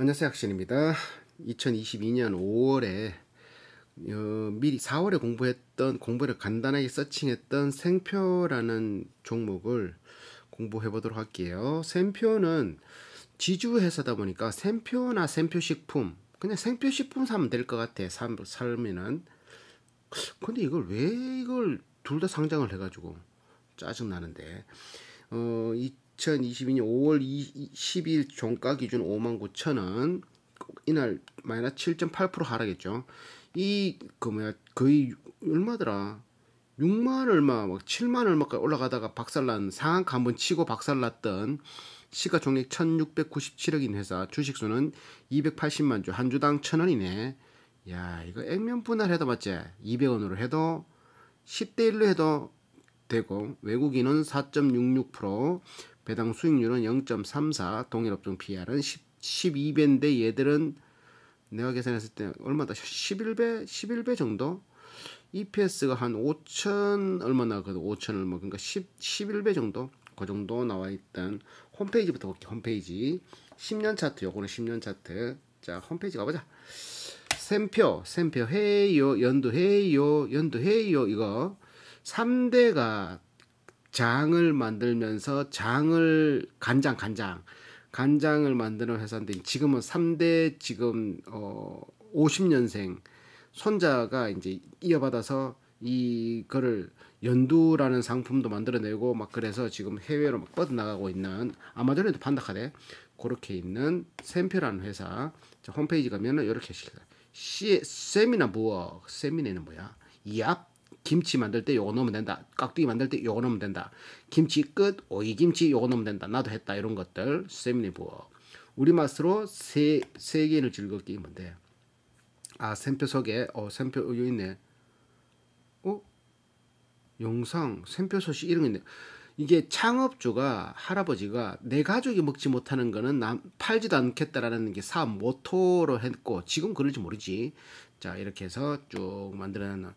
안녕하세요 학신입니다 2022년 5월에 어, 미리 4월에 공부했던 공부를 간단하게 서칭했던 생표라는 종목을 공부해 보도록 할게요 생표는 지주 회사다 보니까 생표나 생표식품 그냥 생표식품 사면 될 것 같아 삶, 삶에는 근데 이걸 왜 이걸 둘 다 상장을 해가지고 짜증나는데 어, 이 2022년 5월 12일 종가 기준 59,000원 이날 마이너스 7.8% 하락했죠. 이그 뭐야 거의 얼마더라? 6만 얼마 막 7만 얼마까지 올라가다가 박살난 상한가 한번 치고 박살났던 시가총액 1697억인 회사 주식수는 280만 주, 한 주당 천원이네 야, 이거 액면 분할해도 맞지? 200원으로 해도 10대 1로 해도 되고 외국인은 4.66%, 배당 수익률은 0.34, 동일 업종 PR은 10, 12배인데 얘들은 내가 계산했을 때 얼마다 11배, 11배 정도? EPS가 한 5천 얼마 나거든. 5천 얼마. 그러니까 10, 11배 정도? 그 정도 나와 있던 홈페이지부터 볼게 홈페이지. 10년 차트. 요거는 10년 차트. 자, 홈페이지 가 보자. 샘표, 샘표 헤이요 연도 이요 연도 이요 이거 3대가 장을 만들면서 장을 간장 간장 간장을 만드는 회사인데 지금은 삼대 지금 어 50년생 손자가 이제 이어받아서 이거를 연두라는 상품도 만들어내고 막 그래서 지금 해외로 막 뻗어나가고 있는 아마존에도 판다카데 그렇게 있는 샘표라는 회사 홈페이지 가면은 이렇게 시 세미나 부어 세미네는 뭐야 이압 김치 만들 때 요거 넣으면 된다. 깍두기 만들 때 요거 넣으면 된다. 김치 끝, 오이김치 요거 넣으면 된다. 나도 했다. 이런 것들. 세미니 부어. 우리 맛으로 세, 세 개를 즐겁게 입으면 돼. 아, 샘표 속에, 어, 샘표, 어, 여기 있네. 어? 영상, 샘표 소식 이런 게 있네. 이게 창업주가 할아버지가 내 가족이 먹지 못하는 거는 남, 팔지도 않겠다라는 게 사업 모토로 했고 지금 그럴지 모르지 자 이렇게 해서 쭉 만들어내는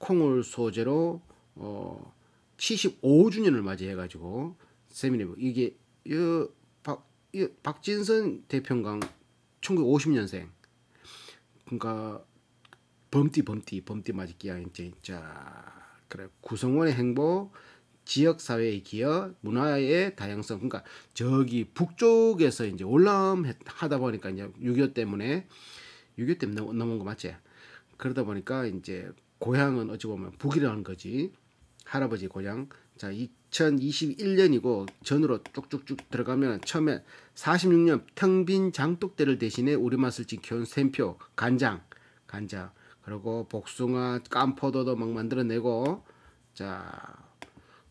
콩을 소재로 어 75주년을 맞이해가지고 세미네버 이게 이, 박, 이 박진선 대평강 1950년생 그러니까 범띠 범띠 범띠 맞이기야 이제 자 그래 구성원의 행복 지역 사회의 기여 문화의 다양성 그러니까 저기 북쪽에서 이제 올라하다 보니까 이제 6.25 때문에 6.25 때문에 넘, 어온거 맞지? 그러다 보니까 이제 고향은 어찌 보면 북이라는 거지. 할아버지 고향. 자, 2021년이고 전으로 쭉쭉쭉 들어가면 처음에 46년 평빈 장독대를 대신해 우리맛을 지켜온 샘표, 간장, 간장. 그리고 복숭아, 깐포도도 막 만들어내고 자,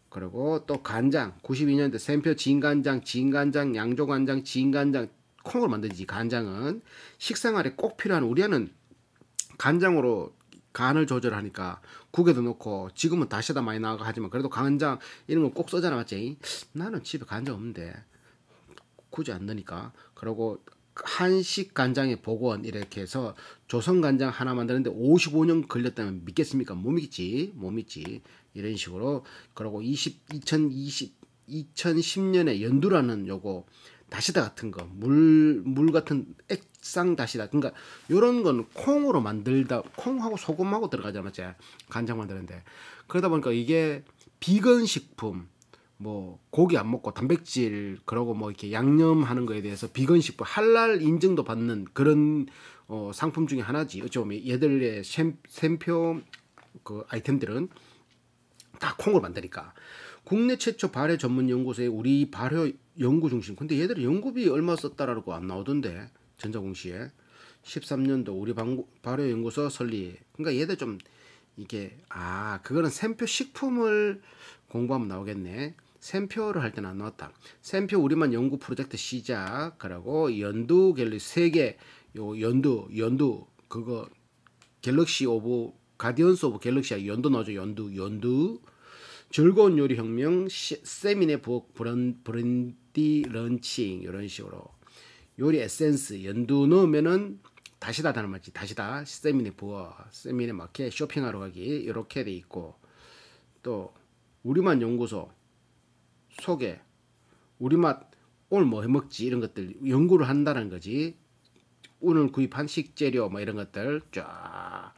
그리고 또 간장 92년대 샘표 진간장 진간장 양조간장 진간장 콩을 만들지 간장은 식생활에 꼭 필요한 우리는 간장으로 간을 조절하니까 국에도 넣고 지금은 다시다 많이 나가 하지만 그래도 간장 이런 거 꼭 써잖아 맞지? 나는 집에 간장 없는데 굳이 안 넣으니까 그러고 한식 간장의 복원 이렇게 해서 조선 간장 하나 만드는데 55년 걸렸다면 믿겠습니까? 못 믿지 못 믿지 이런 식으로 그러고 20 2020 2010년에 연두라는 요거 다시다 같은 거, 물, 물 같은 액상 다시다. 그러니까 요런 건 콩으로 만들다, 콩하고 소금하고 들어가잖아, 요 간장 만드는데. 그러다 보니까 이게 비건 식품, 뭐 고기 안 먹고 단백질 그러고 뭐 이렇게 양념하는 거에 대해서 비건 식품 할랄 인증도 받는 그런 어 상품 중에 하나지 어찌 보면 얘들의 샘, 샘표 그 아이템들은 다 콩으로 만드니까 국내 최초 발효 전문 연구소에 우리 발효 연구 중심. 근데 얘들이 연구비 얼마 썼다라고 안 나오던데 전자공시에 13년도 우리 방, 발효연구소 설립. 그러니까 얘들 좀 이게 아 그거는 샘표 식품을 공부하면 나오겠네. 샘표를 할 때는 안 나왔다. 샘표 우리만 연구 프로젝트 시작. 그러고 연두 갤럭시 세계요 연두 연두 그거 갤럭시 오브 가디언스 오브 갤럭시야 연두 나어줘 연두 연두 즐거운 요리 혁명 시, 세미네 부엌 브랜, 드 디런칭 이런 식으로 요리 에센스 연두 넣으면은 다시다 다는 말지 다시다 세미네 부어 세미네 마켓 쇼핑하러 가기 이렇게 돼 있고 또우리만 연구소 소개 우리맛 오늘 뭐 해먹지 이런 것들 연구를 한다는 거지 오늘 구입한 식재료 뭐 이런 것들 쫙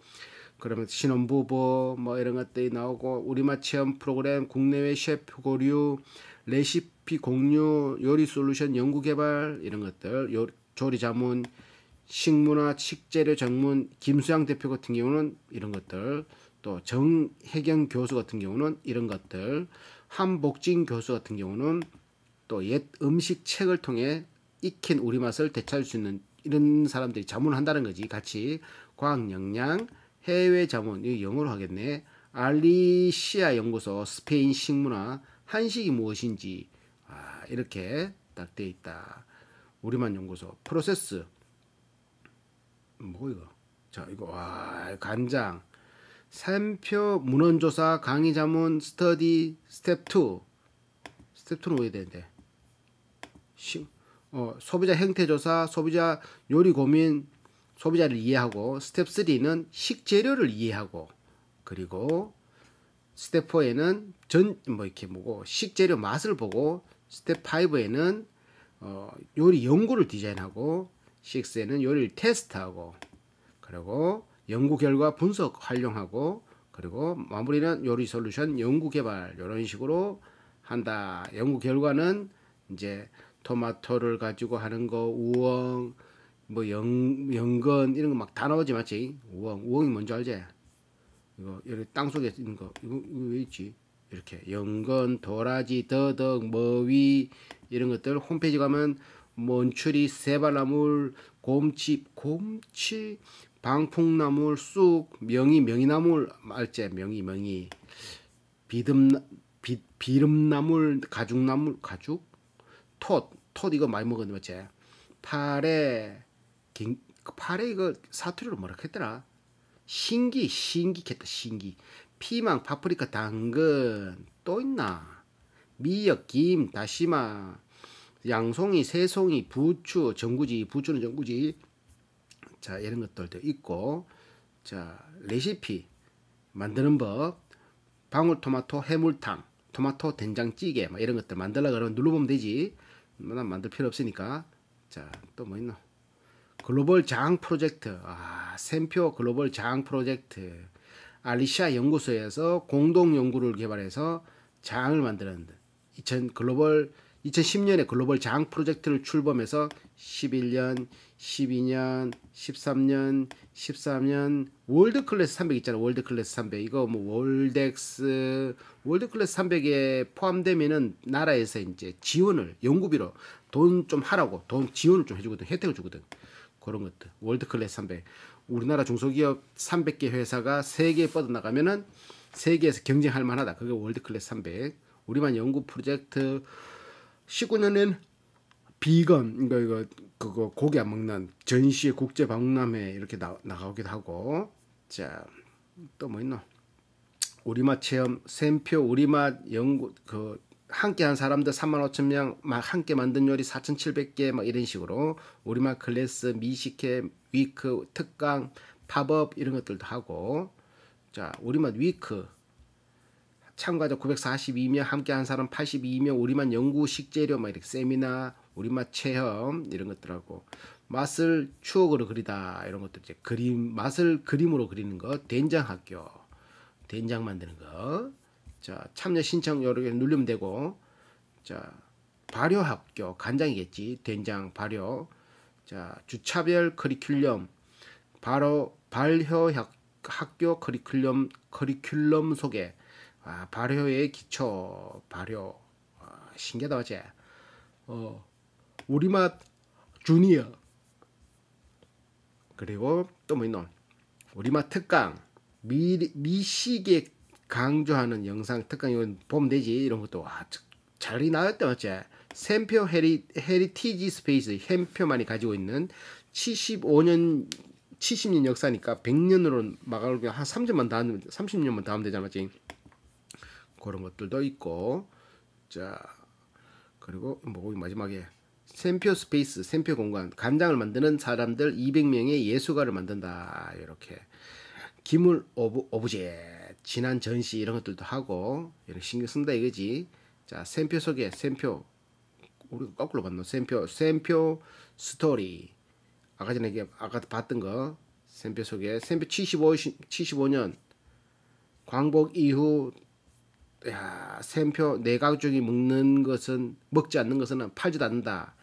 그러면 신혼부부 뭐 이런 것들이 나오고 우리맛 체험 프로그램 국내외 셰프 고류 레시피 공유, 요리 솔루션 연구 개발 이런 것들, 요, 조리 자문, 식문화, 식재료 전문, 김수양 대표 같은 경우는 이런 것들, 또 정혜경 교수 같은 경우는 이런 것들, 한복진 교수 같은 경우는 또 옛 음식 책을 통해 익힌 우리 맛을 되찾을 수 있는 이런 사람들이 자문한다는 거지. 같이 과학 역량, 해외 자문, 이 영어로 하겠네. 알리시아 연구소, 스페인 식문화, 한식이 무엇인지 아, 이렇게 딱 돼 있다. 우리만 연구소 프로세스 뭐 이거 자 이거 와 간장 샘표 문헌조사 강의 자문 스터디 스텝 2 스텝 2는 뭐해야 되는데 시, 어, 소비자 행태조사 소비자 요리 고민 소비자를 이해하고 스텝 3는 식재료를 이해하고 그리고 스텝 4에는 전 뭐 이렇게 뭐고 식재료 맛을 보고 스텝 5에는 어, 요리 연구를 디자인하고 6에는 요리를 테스트하고 그리고 연구 결과 분석 활용하고 그리고 마무리는 요리 솔루션 연구 개발 요런 식으로 한다. 연구 결과는 이제 토마토를 가지고 하는 거 우엉 뭐 연, 연근 이런 거 막 다 나오지 마치 우엉 우엉이 뭔지 알지? 이거 여기 땅속에 있는 거 이거, 이거 왜 있지? 이렇게 연건, 도라지, 더덕, 머위 이런 것들 홈페이지 가면 먼추리, 세발나물, 곰치, 곰치, 방풍나물, 쑥, 명이, 명이나물, 말제 명이, 명이, 비듬, 비, 비름나물, 가죽나물, 가죽, 톳, 톳 이거 많이 먹었는데 맞지? 파래, 긴, 파래 이거 사투리로 뭐라 했더라? 신기 신기했다 신기 피망 파프리카 당근 또 있나 미역 김 다시마 양송이 새송이 부추 전구지 부추는 전구지 자 이런 것들도 있고 자 레시피 만드는 법 방울토마토 해물탕 토마토 된장찌개 막 뭐 이런 것들 만들라 그러면 눌러보면 되지 뭐 난 만들 필요 없으니까 자 또 뭐 있나 글로벌 장 프로젝트, 아, 샘표 글로벌 장 프로젝트, 알리샤 연구소에서 공동 연구를 개발해서 장을 만들었는데0 0 글로벌 2010년에 글로벌 장 프로젝트를 출범해서 11년, 12년, 13년, 13년 월드 클래스 300 있잖아. 월드 클래스 300. 이거 뭐 월덱스 월드 클래스 300에 포함되면은 나라에서 이제 지원을 연구비로 돈 좀 하라고 돈 지원을 좀 해주거든. 혜택을 주거든. 그런 것들 월드 클래스 300 우리나라 중소기업 300개 회사가 세계에 뻗어나가면은 세계에서 경쟁할 만하다 그게 월드 클래스 300 우리만 연구 프로젝트 19년엔 비건 이거 그러니까 이거 그거 고기 안 먹는 전시 국제 박람회 이렇게 나, 나가기도 하고 자 또 뭐 있노 우리맛 체험 샘표 우리맛 연구 그 함께 한 사람들 3만 5천 명, 막 함께 만든 요리 4,700개, 막 이런 식으로 우리말 클래스, 미식회, 위크, 특강, 팝업 이런 것들도 하고 자 우리만 위크 참가자 942명 함께 한 사람 82명 우리만 연구 식재료 막 이렇게 세미나 우리만 체험 이런 것들하고 맛을 추억으로 그리다 이런 것들 이제 그림 맛을 그림으로 그리는 거 된장 학교 된장 만드는 거 자, 참여 신청 여러 개 누르면 되고, 자, 발효 학교, 간장이겠지. 된장 발효. 자, 주차별 커리큘럼. 바로 발효 학, 교 커리큘럼, 커리큘럼 소개. 아, 발효의 기초, 발효. 아, 신기하다, 어제. 어, 우리맛 주니어. 그리고 또 뭐 있노? 우리맛 특강. 미, 미식의 강조하는 영상 특강 이건 보면 되지 이런 것도 와 자리 나왔다 맞지? 샘표 헤리 헤리티지 스페이스 샘표만이 가지고 있는 75년 70년 역사니까 100년으로 막아놓으한 3년만 다 하면 30년만 다 하면 되잖아 맞지? 그런 것들도 있고 자 그리고 뭐 마지막에 샘표 스페이스 샘표 공간 간장을 만드는 사람들 200명의 예술가를 만든다 이렇게 기물 오브, 오브제 지난 전시 이런 것들도 하고 이렇 신경 쓴다 이거지. 자, 샘표 소개, 샘표. 우리가 거꾸로 봤노. 샘표, 샘표 스토리. 아까 전에 아까 봤던 거. 샘표 소개. 샘표 75, 75년 광복 이후 야, 샘표 내각종이 네 먹는 것은 먹지 않는 것은 팔지도 않는다.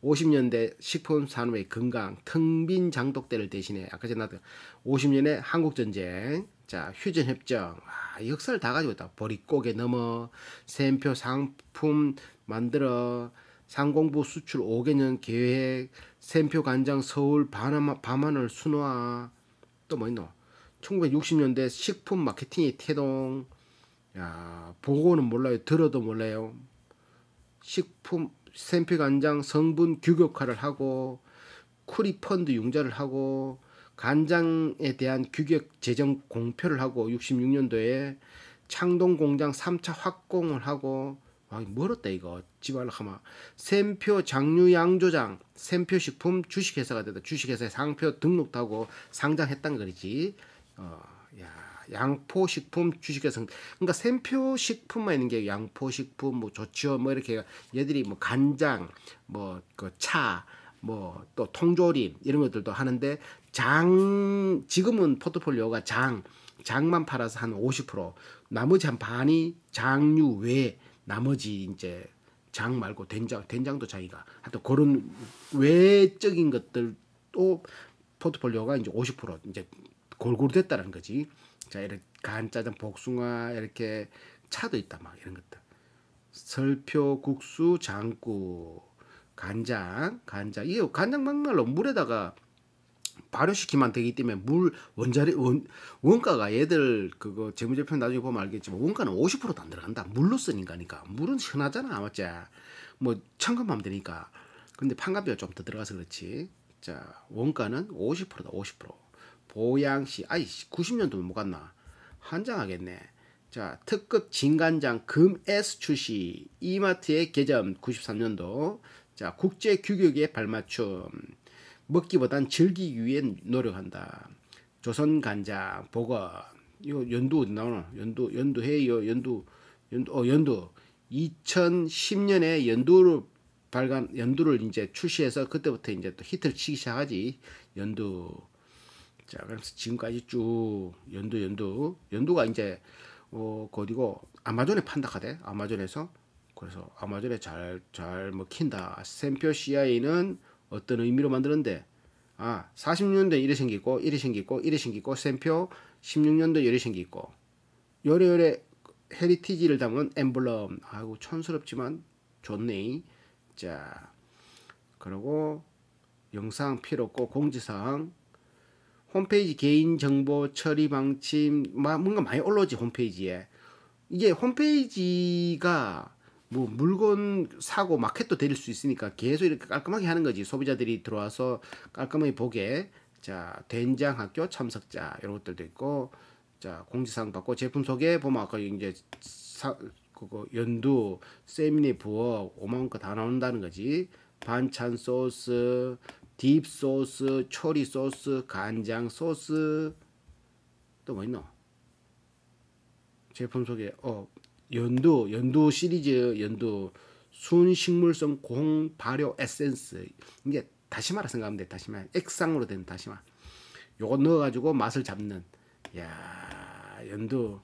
50년대 식품 산업의 건강, 텅 빈 장독대를 대신해 아까 전에 나왔던 50년의 한국 전쟁, 자, 휴전 협정. 아, 역사를 다 가지고 있다. 버릿고개 넘어 샘표 상품 만들어 상공부 수출 5개년 계획 샘표 간장 서울 반환, 반환을 순화 또 뭐 있노? 1960년대 식품 마케팅의 태동 야, 보고는 몰라요. 들어도 몰라요. 식품 샘표 간장 성분 규격화를 하고 쿠리펀드 융자를 하고 간장에 대한 규격 제정 공표를 하고 66년도에 창동 공장 3차 확공을 하고 아, 멀었다 이거 집안을 하마 샘표 장류 양조장 샘표 식품 주식회사가 되다 주식회사에 상표 등록도 하고 상장했단 거리지 어, 야 양포 식품 주식회사 그러니까 샘표 식품만 있는 게 양포 식품 뭐좋치어뭐 뭐 이렇게 얘들이 뭐 간장 뭐그차뭐 또 통조림 이런 것들도 하는데 장 지금은 포트폴리오가 장 장만 팔아서 한 50% 나머지 한 반이 장류 외 나머지 이제 장 말고 된장 된장도 자기가 하여튼 그런 외적인 것들도 포트폴리오가 이제 50% 이제 골고루 됐다는 거지. 자, 이렇게 간짜장, 복숭아, 이렇게 차도 있다, 막 이런 것들. 설표, 국수, 장국, 간장, 간장. 이게 간장 막말로 물에다가 발효시키만 되기 때문에 물 원자리 원, 원가가 얘들 그거 재무제표 나중에 보면 알겠지만 원가는 50%도 안 들어간다. 물로 쓰는 거니까 물은 흔하잖아 맞지? 뭐 청금하면 되니까. 근데 판가비가 좀 더 들어가서 그렇지. 자 원가는 50%다 50%. 보양시 아이씨 9 0년도못 갔나? 환장하겠네 자, 특급 진간장 금S 출시 이마트의 개점 93년도 자, 국제 규격에 발맞춤 먹기보단 즐기기 위해 노력한다. 조선 간장, 보거, 요 연두 어디 나오나? 연두, 연두해요. 연두, 연두, 어, 연두. 2010년에 연두를 발간, 연두를 이제 출시해서 그때부터 이제 또 히트를 치기 시작하지. 연두. 자, 그래서 지금까지 쭉 연두, 연두. 연두가 이제, 어, 거디고 아마존에 판다 카대. 아마존에서. 그래서 아마존에 잘, 잘 먹힌다. 샘표 CI는 어떤 의미로 만드는데 아 40년대 도 이래 생기고 이래 생기고 이래 생기고 샘표 16년도 열이 생기고 요래요래 헤리티지를 담은 엠블럼 아이고 촌스럽지만 좋네 자 그리고 영상 필요 없고 공지사항 홈페이지 개인정보 처리 방침 뭔가 많이 올라오지 홈페이지에 이게 홈페이지가 뭐 물건 사고 마켓도 데릴 수 있으니까 계속 이렇게 깔끔하게 하는 거지 소비자들이 들어와서 깔끔하게 보게 자 된장 학교 참석자 이런 것들도 있고 자 공지사항 받고 제품 소개 보면 아까 이제 사, 그거 연두 세미네 부어 5만 원거다 나온다는 거지 반찬 소스 딥 소스 초리 소스 간장 소스 또 뭐 있노 제품 소개 어 연두, 연두 시리즈, 연두 순식물성 공 발효 에센스. 이게 다시마라 생각하면 돼. 다시마. 액상으로 된 다시마. 요거 넣어가지고 맛을 잡는. 야 연두.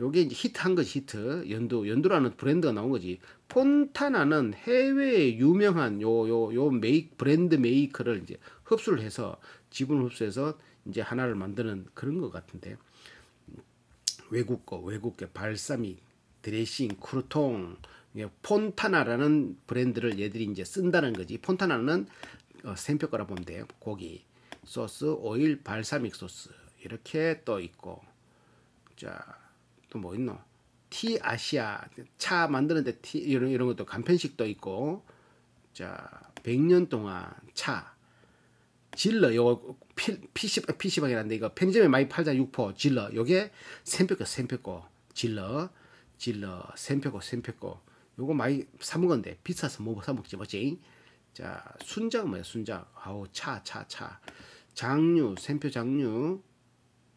요게 이제 히트한 거지, 히트. 연두. 연두라는 브랜드가 나온 거지. 폰타나는 해외에 유명한 요, 요, 요 메이크, 브랜드 메이커를 이제 흡수를 해서, 지분을 흡수해서 이제 하나를 만드는 그런 것 같은데. 외국 거, 외국 계 발사믹. 드레싱, 크루통, 폰타나라는 브랜드를 얘들이 이제 쓴다는 거지. 폰타나는 어, 샘표 거라 보면 돼요. 고기, 소스, 오일, 발사믹 소스 이렇게 또 있고 자 또 뭐 있노? 티 아시아 차 만드는데 티 이런 이런 것도 간편식도 있고 자 100년 동안 차 질러 요거 피시방 이란데 이거 편의점에 많이 팔자 육포 질러 요게 샘표거 샘표거 질러 질러 샘표고 샘표고 요거 많이 사먹 었는데 비싸서 못 뭐 사먹지 뭐지 자 순장 뭐야 순장 아우 차 차 차 장류 샘표 장류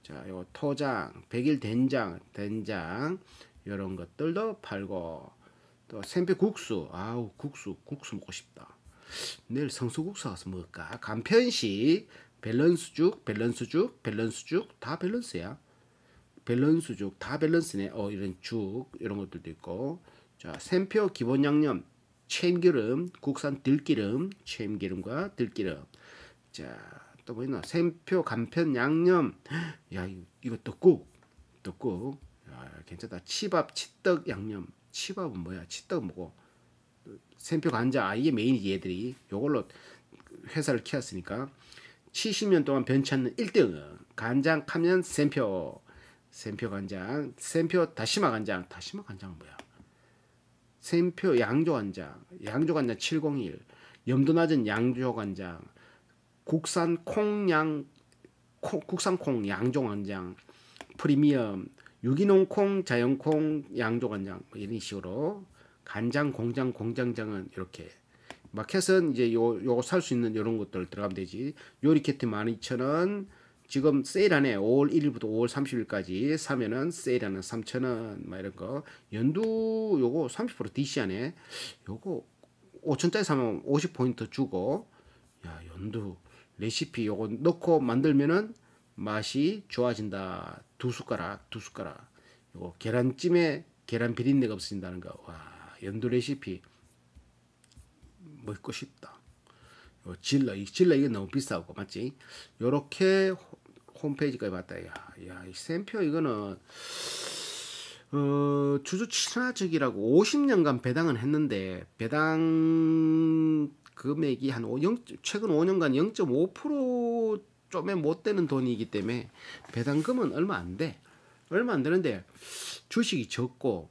자 요거 토장 백일 된장 된장 요런 것들도 팔고 또 샘표 국수 아우 국수 국수 먹고 싶다 내일 성수국수 가서 먹을까 간편식 밸런스죽 밸런스죽 밸런스죽 다 밸런스야 밸런스죽 다 밸런스네 어 이런 죽 이런 것들도 있고 자 샘표 기본 양념 참기름 국산 들기름 참기름과 들기름 자 또 뭐 있나 샘표 간편 양념 야 이거, 떡국 떡국 야, 괜찮다 치밥 치떡 양념 치밥은 뭐야 치떡 뭐고 샘표 간자아 이게 메인이지 얘들이 요걸로 회사를 키웠으니까 70년 동안 변치 않는 1등은 간장, 카면, 샘표 샘표 간장, 샘표 다시마 간장, 다시마 간장은 뭐야? 샘표 양조 간장, 양조 간장 701, 염도 낮은 양조 간장, 국산 콩양, 콩, 국산 콩 양조 간장, 프리미엄, 유기농 콩, 자연 콩, 양조 간장 뭐 이런 식으로 간장, 공장, 공장장은 이렇게 마켓은 이제 요 요거 살 수 있는 이런 것들 들어가면 되지 요리 키트 12,000원 지금 세일하네. 5월 1일부터 5월 30일까지 사면은 세일하는 3,000원 막 이런 거. 연두 요거 30% DC하네. 요거 5,000짜리 사면 50포인트 주고 야, 연두 레시피 요거 넣고 만들면은 맛이 좋아진다. 두 숟가락, 두 숟가락. 요거 계란찜에 계란 비린내가 없어진다는 거. 와, 연두 레시피 먹고 싶다. 어, 질러 이 질러 이게 너무 비싸고 맞지? 요렇게 홈페이지까지 봤다. 야, 야, 이 샘표 이거는 어, 주주 친화적이라고 50년간 배당은 했는데 배당 금액이 한 5, 0, 최근 5년간 0.5% 좀에 못 되는 돈이기 때문에 배당금은 얼마 안 돼. 얼마 안 되는데 주식이 적고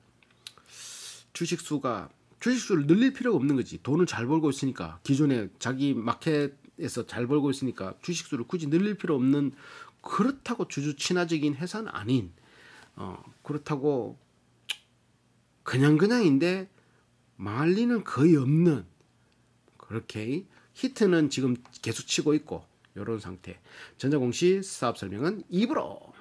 주식 수가 주식수를 늘릴 필요가 없는 거지. 돈을 잘 벌고 있으니까 기존에 자기 마켓에서 잘 벌고 있으니까 주식수를 굳이 늘릴 필요 없는 그렇다고 주주 친화적인 회사는 아닌 어, 그렇다고 그냥 그냥인데 말리는 거의 없는 그렇게 히트는 지금 계속 치고 있고 이런 상태 전자공시 사업 설명은 입으로